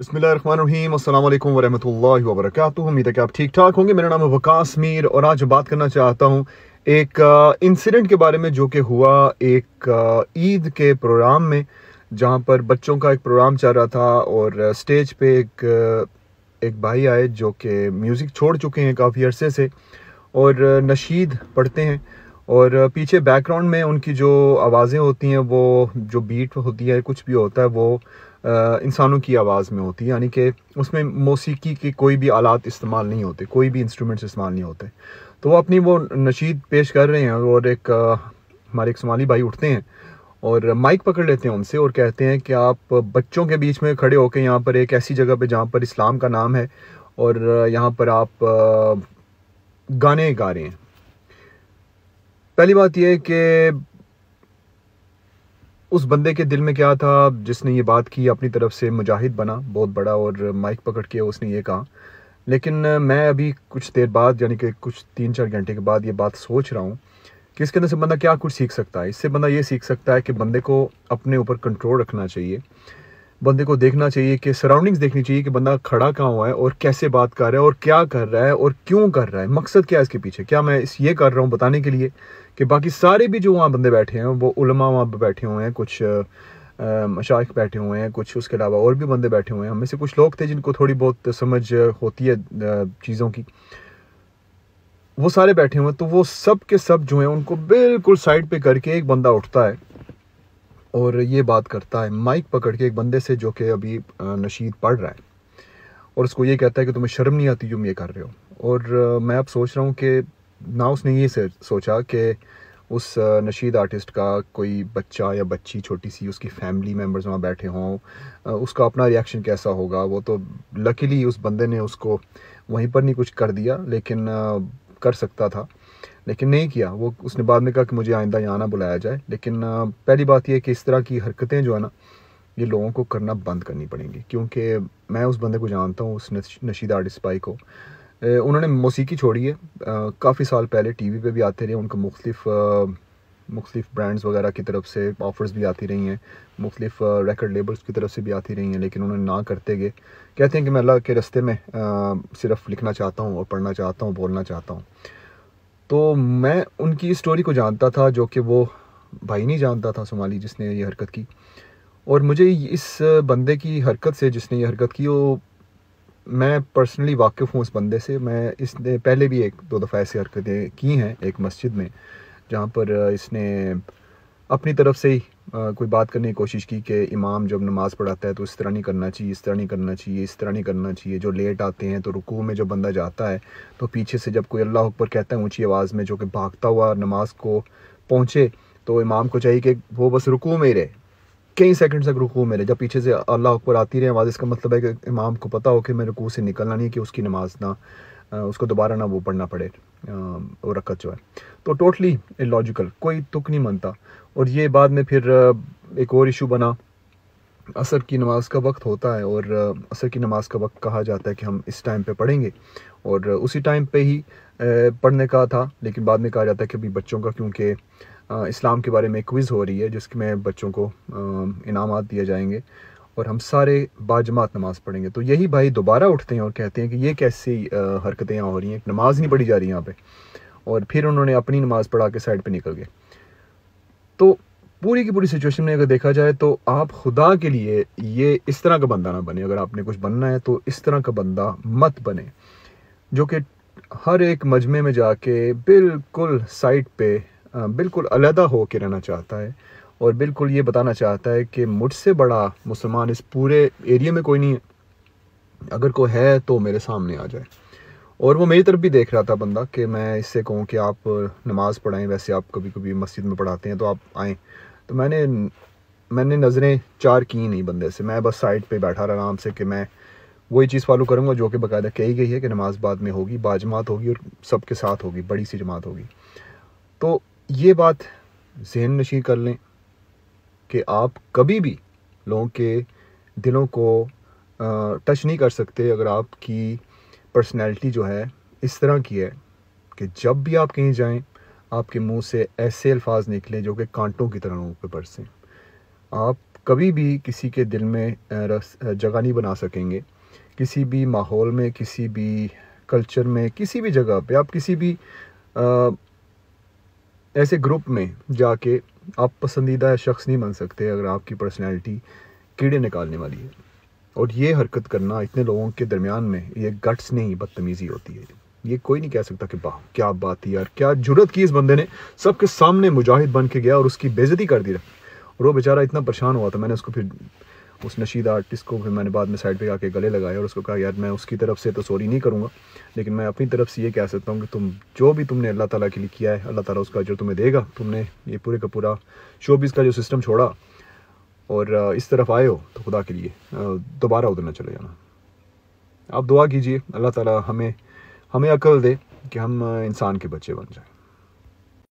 बसमीम अल्लाम वरक उम्मीद है कि आप ठीक ठाक होंगे मेरा नाम है वकास मीर और आज बात करना चाहता हूँ एक इंसिडेंट के बारे में जो कि हुआ एक ईद के प्रोग्राम में जहाँ पर बच्चों का एक प्रोग्राम चल रहा था और स्टेज पे एक एक भाई आए जो कि म्यूज़िक छोड़ चुके हैं काफ़ी अरसे से और नशीद पढ़ते हैं और पीछे बैकग्राउंड में उनकी जो आवाज़ें होती हैं वो जो बीट होती है कुछ भी होता है वो इंसानों की आवाज़ में होती है यानी कि उसमें मौसीकी के कोई भी आलात इस्तेमाल नहीं होते कोई भी इंस्ट्रूमेंट्स इस्तेमाल नहीं होते तो वो अपनी वो नशीद पेश कर रहे हैं और एक हमारे एक शुमाली भाई उठते हैं और माइक पकड़ लेते हैं उनसे और कहते हैं कि आप बच्चों के बीच में खड़े होकर यहाँ पर एक ऐसी जगह पर जहाँ पर इस्लाम का नाम है और यहाँ पर आप गाने गा रहे हैं पहली बात यह है कि उस बंदे के दिल में क्या था जिसने ये बात की अपनी तरफ से मुजाहिद बना बहुत बड़ा और माइक पकड़ के उसने ये कहा लेकिन मैं अभी कुछ देर बाद यानी कि कुछ तीन चार घंटे के बाद ये बात सोच रहा हूँ कि इसके अंदर से बंदा क्या कुछ सीख सकता है इससे बंदा ये सीख सकता है कि बंदे को अपने ऊपर कंट्रोल रखना चाहिए बंदे को देखना चाहिए कि सराउंडिंग्स देखनी चाहिए कि बंदा खड़ा कहाँ हुआ है और कैसे बात कर रहा है और क्या कर रहा है और क्यों कर रहा है मकसद क्या है इसके पीछे क्या मैं इस ये कर रहा हूँ बताने के लिए कि बाकी सारे भी जो वहाँ बंदे बैठे हैं वो उलमा वहाँ बैठे हुए हैं कुछ मशाक बैठे हुए हैं कुछ उसके अलावा और भी बंदे बैठे हुए हैं हमें से कुछ लोग थे जिनको थोड़ी बहुत समझ होती है चीज़ों की वो सारे बैठे हुए हैं तो वो सब के सब जो हैं उनको बिल्कुल साइड पे करके एक बंदा उठता है और ये बात करता है माइक पकड़ के एक बंदे से जो कि अभी नशीद पढ़ रहा है और उसको ये कहता है कि तुम्हें शर्म नहीं आती तुम ये कर रहे हो और मैं अब सोच रहा हूँ कि ना उसने ये सोचा कि उस नशीद आर्टिस्ट का कोई बच्चा या बच्ची छोटी सी उसकी फैमिली मेम्बर्स वहाँ बैठे हों उसका अपना रिएक्शन कैसा होगा वो तो लकीली उस बंदे ने उसको वहीं पर नहीं कुछ कर दिया लेकिन कर सकता था लेकिन नहीं किया वो उसने बाद में कहा कि मुझे आइंदा यहाँ ना बुलाया जाए लेकिन पहली बात यह कि इस तरह की हरकतें जो है ना ये लोगों को करना बंद करनी पड़ेंगी क्योंकि मैं उस बंदे को जानता हूँ उस नशीद आर्टिस्ट भाई को उन्होंने मौसीकी छोड़ी है काफ़ी साल पहले टीवी पे भी आते रहे उनको मुख्तफ मुख्तफ ब्रांड्स वगैरह की तरफ से ऑफ़र्स भी आती रही हैं मुख्तफ रिकॉर्ड लेबल्स की तरफ से भी आती रही हैं लेकिन उन्होंने ना करते गए कहते हैं कि मैं अल्लाह के रस्ते में आ, सिर्फ लिखना चाहता हूँ और पढ़ना चाहता हूँ बोलना चाहता हूँ तो मैं उनकी स्टोरी को जानता था जो कि वो भाई नहीं जानता था सोमाली जिसने ये हरकत की और मुझे इस बंदे की हरकत से जिसने ये हरकत की वो मैं पर्सनली वाकिफ़ हूँ उस बंदे से मैं इसने पहले भी एक दो दफ़ा ऐसी हरकतें की हैं एक मस्जिद में जहाँ पर इसने अपनी तरफ से ही कोई बात करने की कोशिश की कि इमाम जब नमाज़ पढ़ाता है तो इस तरह नहीं करना चाहिए इस तरह नहीं करना चाहिए इस तरह नहीं करना चाहिए जो लेट आते हैं तो रुकू में जो बंदा जाता है तो पीछे से जब कोई अल्लाह अकबर कहता है ऊँची आवाज़ में जो कि भागता हुआ नमाज को पहुँचे तो इमाम को चाहिए कि वो बस रुकू में ही रहे कई सेकंड तक रुकू मेरे जब पीछे से अल्लाह अकबर आती रही आवाज़ इसका मतलब है कि इमाम को पता हो कि मेरे रुकू से निकलना नहीं है कि उसकी नमाज ना उसको दोबारा ना वो पढ़ना पड़े वो रकत जो है तो टोटली लॉजिकल कोई तुक नहीं मानता और ये बाद में फिर एक और इशू बना असर की नमाज़ का वक्त होता है और असर की नमाज़ का वक्त कहा जाता है कि हम इस टाइम पे पढ़ेंगे और उसी टाइम पे ही पढ़ने का था लेकिन बाद में कहा जाता है कि अभी बच्चों का क्योंकि इस्लाम के बारे में क्विज़ हो रही है जिसमें बच्चों को इनाम दिए जाएंगे और हम सारे बाजमात नमाज़ पढ़ेंगे तो यही भाई दोबारा उठते हैं और कहते हैं कि ये कैसी हरकतें हो रही हैं नमाज़ नहीं पढ़ी जा रही यहाँ पे और फिर उन्होंने अपनी नमाज़ पढ़ा के साइड पे निकल गए तो पूरी की पूरी सिचुएशन में अगर देखा जाए तो आप खुदा के लिए ये इस तरह का बंदा ना बने अगर आपने कुछ बनना है तो इस तरह का बंदा मत बने जो कि हर एक मजमे में जाके बिल्कुल साइड पे हाँ, बिल्कुल अलहदा हो के रहना चाहता है और बिल्कुल ये बताना चाहता है कि मुझसे बड़ा मुसलमान इस पूरे एरिया में कोई नहीं है अगर कोई है तो मेरे सामने आ जाए और वो मेरी तरफ भी देख रहा था बंदा कि मैं इससे कहूँ कि आप नमाज़ पढ़ाएँ वैसे आप कभी कभी मस्जिद में पढ़ाते हैं तो आप आएँ तो मैंने मैंने नज़रें चार की नहीं बंदे से मैं बस साइड पर बैठा रहा आराम से कि मैं वही चीज़ फॉलो करूँगा जो कि बाकायदा कही गई है कि नमाज़ बाद में होगी बाजमात होगी और सबके साथ होगी बड़ी सी जमात होगी तो ये बात जहन नशी कर लें कि आप कभी भी लोगों के दिलों को टच नहीं कर सकते अगर आपकी पर्सनैलिटी जो है इस तरह की है कि जब भी आप कहीं जाएं आपके मुंह से ऐसे अल्फाज निकलें जो कि कांटों की तरह लोगों पर बरसें आप कभी भी किसी के दिल में रस जगह नहीं बना सकेंगे किसी भी माहौल में किसी भी कल्चर में किसी भी जगह पे आप किसी भी आ, ऐसे ग्रुप में जाके आप पसंदीदा शख्स नहीं बन सकते अगर आपकी पर्सनैलिटी कीड़े निकालने वाली है और ये हरकत करना इतने लोगों के दरमियान में ये गट्स नहीं बदतमीज़ी होती है ये कोई नहीं कह सकता कि वाह क्या बात थी यार क्या जरूरत की इस बंदे ने सबके सामने मुजाहिद बन के गया और उसकी बेजती कर दी और वो बेचारा इतना परेशान हुआ था मैंने उसको फिर उस नशीद आर्टिस्ट को फिर मैंने बाद में साइड पे आके गले लगाया और उसको कहा यार मैं उसकी तरफ से तो सॉरी नहीं करूँगा लेकिन मैं अपनी तरफ से ये कह सकता हूँ कि तुम जो भी तुमने अल्लाह ताला के लिए किया है अल्लाह ताला उसका अजर तुम्हें देगा तुमने ये पूरे का पूरा शो का जो सिस्टम छोड़ा और इस तरफ आए हो तो खुदा के लिए दोबारा उधर ना चले जाना आप दुआ कीजिए अल्लाह ताला हमें हमें अकल दे कि हम इंसान के बच्चे बन जाए